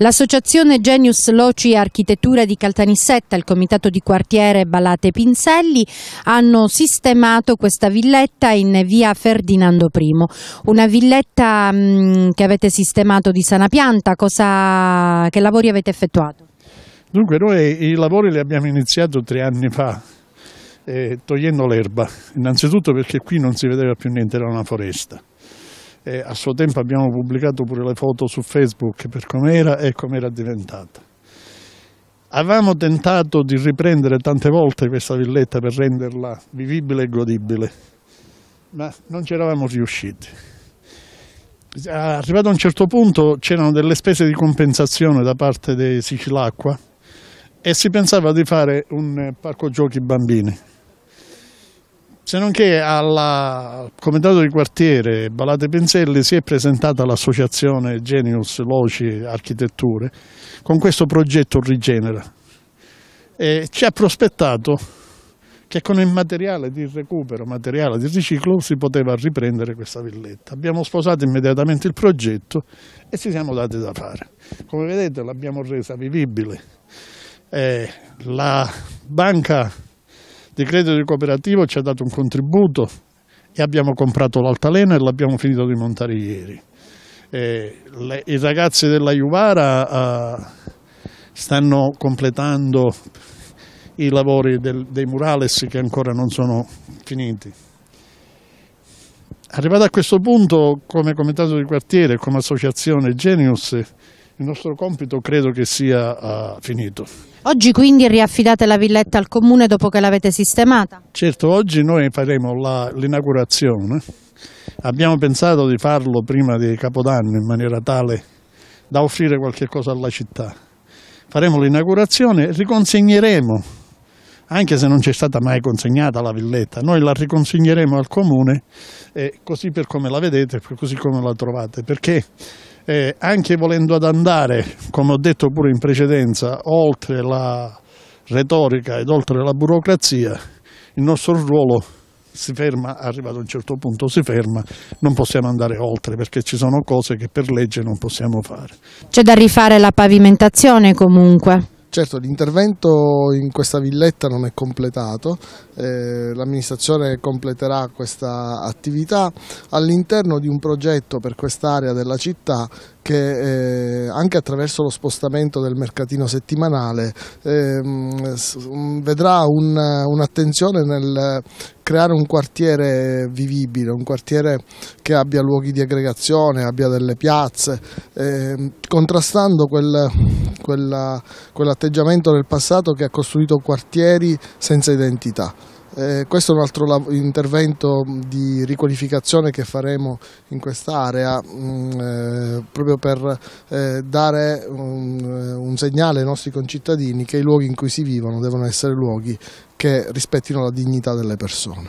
L'associazione Genius Loci Architettura di Caltanissetta, il comitato di quartiere Balate Pinselli hanno sistemato questa villetta in via Ferdinando I. Una villetta mh, mm, che avete sistemato di sana pianta, cosa, che lavori avete effettuato? Dunque noi i lavori li abbiamo iniziati tre anni fa eh, togliendo l'erba, innanzitutto perché qui non si vedeva più niente, era una foresta eh, a suo tempo abbiamo pubblicato pure le foto su Facebook per com'era e com'era diventata. Avevamo tentato di riprendere tante volte questa villetta per renderla vivibile e godibile, ma non ci eravamo riusciti. Arrivato a un certo punto c'erano delle spese di compensazione da parte dei Sicilacqua e si pensava di fare un parco giochi bambini se non che al comitato di quartiere Balate Penselli si è presentata l'associazione Genius Loci Architetture con questo progetto Rigenera e ci ha prospettato che con il materiale di recupero, materiale di riciclo, si poteva riprendere questa villetta. Abbiamo sposato immediatamente il progetto e ci siamo dati da fare. Come vedete l'abbiamo resa vivibile. Eh, la banca di credito cooperativo ci ha dato un contributo e abbiamo comprato l'altalena e l'abbiamo finito di montare ieri. Eh, le, I ragazzi della Juvara eh, stanno completando i lavori del, dei murales che ancora non sono finiti. Arrivato a questo punto, come comitato di quartiere, come associazione Genius, il nostro compito credo che sia uh, finito. Oggi quindi riaffidate la villetta al comune dopo che l'avete sistemata? Certo, oggi noi faremo l'inaugurazione. Abbiamo pensato di farlo prima di Capodanno in maniera tale da offrire qualche cosa alla città. Faremo l'inaugurazione e riconsegneremo, anche se non ci è stata mai consegnata la villetta, noi la riconsegneremo al comune eh, così per come la vedete, così come la trovate, perché eh, anche volendo ad andare, come ho detto pure in precedenza, oltre la retorica ed oltre la burocrazia, il nostro ruolo si ferma, arriva ad un certo punto si ferma, non possiamo andare oltre perché ci sono cose che per legge non possiamo fare. C'è da rifare la pavimentazione comunque? Certo, l'intervento in questa villetta non è completato, eh, l'amministrazione completerà questa attività all'interno di un progetto per quest'area della città che eh, anche attraverso lo spostamento del mercatino settimanale eh, vedrà un'attenzione nel creare un quartiere vivibile, un quartiere che abbia luoghi di aggregazione, abbia delle piazze, eh, contrastando quel, quell'atteggiamento del passato che ha costruito quartieri senza identità. Eh, questo è un altro intervento di riqualificazione che faremo in quest'area mm, eh, proprio per eh, dare un, eh, un segnale ai nostri concittadini che i luoghi in cui si vivono devono essere luoghi che rispettino la dignità delle persone.